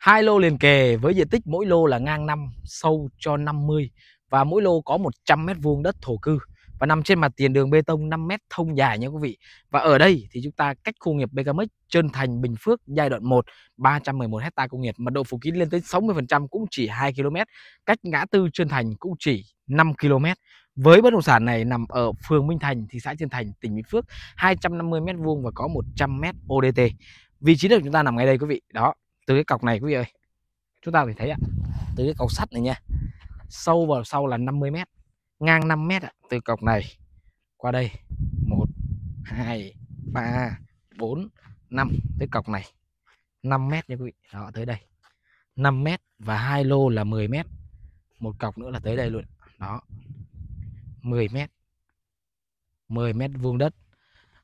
hai lô liền kề với diện tích mỗi lô là ngang 5, sâu cho 50 và mỗi lô có 100 mét vuông đất thổ cư và nằm trên mặt tiền đường bê tông 5 mét thông dài nha quý vị. Và ở đây thì chúng ta cách khu nghiệp Becamex Trơn Thành Bình Phước giai đoạn 1 311 hecta công nghiệp, mật độ phủ kín lên tới 60% cũng chỉ 2 km, cách ngã tư Trơn Thành cũng chỉ 5 km. Với bất động sản này nằm ở phường Minh Thành, thị xã Trơn Thành, tỉnh Bình Phước, 250 m vuông và có 100 m ODT. Vị trí được chúng ta nằm ngay đây quý vị. Đó, từ cái cọc này quý vị ơi chúng ta thì thấy ạ từ cái cọc sắt này nha sâu vào sau là 50 mét ngang 5 mét ạ. từ cọc này qua đây 1 2 3 4 5 tới cọc này 5 mét nha quý vị đó tới đây 5 mét và hai lô là 10 mét một cọc nữa là tới đây luôn đó 10 mét 10 mét vuông đất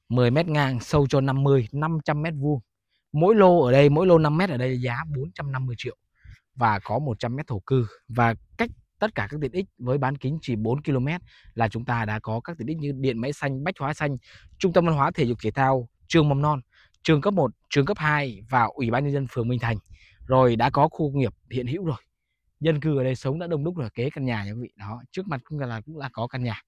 10 mét ngang sâu cho 50 500 mét vuông mỗi lô ở đây mỗi lô 5 mét ở đây giá 450 triệu và có 100 mét thổ cư và cách tất cả các tiện ích với bán kính chỉ 4 km là chúng ta đã có các tiện ích như điện máy xanh, bách hóa xanh, trung tâm văn hóa thể dục thể thao, trường mầm non, trường cấp 1, trường cấp 2 và ủy ban nhân dân phường Minh Thành. Rồi đã có khu công nghiệp hiện hữu rồi. Dân cư ở đây sống đã đông đúc rồi, kế căn nhà nha quý vị. Đó, trước mặt cũng là cũng là có căn nhà.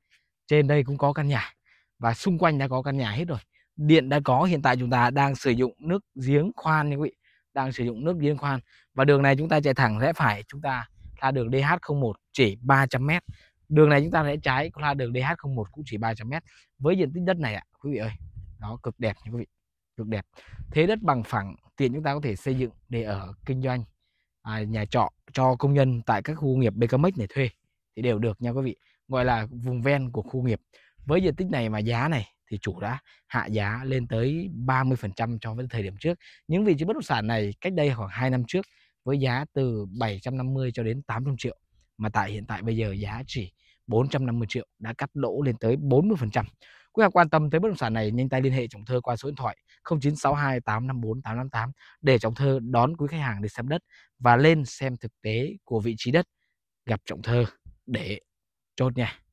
Trên đây cũng có căn nhà và xung quanh đã có căn nhà hết rồi điện đã có hiện tại chúng ta đang sử dụng nước giếng khoan nha quý vị đang sử dụng nước giếng khoan và đường này chúng ta chạy thẳng rẽ phải chúng ta là đường DH01 chỉ 300m đường này chúng ta rẽ trái là đường DH01 cũng chỉ 300m với diện tích đất này ạ quý vị ơi nó cực đẹp nha quý vị cực đẹp thế đất bằng phẳng tiện chúng ta có thể xây dựng để ở kinh doanh à, nhà trọ cho công nhân tại các khu nghiệp BKMX để thuê thì đều được nha quý vị gọi là vùng ven của khu nghiệp với diện tích này mà giá này thì chủ đã hạ giá lên tới 30% so với thời điểm trước. Những vị trí bất động sản này cách đây khoảng 2 năm trước với giá từ 750 cho đến 800 triệu mà tại hiện tại bây giờ giá chỉ 450 triệu đã cắt lỗ lên tới 40%. Quý khách quan tâm tới bất động sản này nhanh tay liên hệ Trọng Thơ qua số điện thoại 0962 854 858 để Trọng Thơ đón quý khách hàng đi xem đất và lên xem thực tế của vị trí đất gặp Trọng Thơ để chốt nha.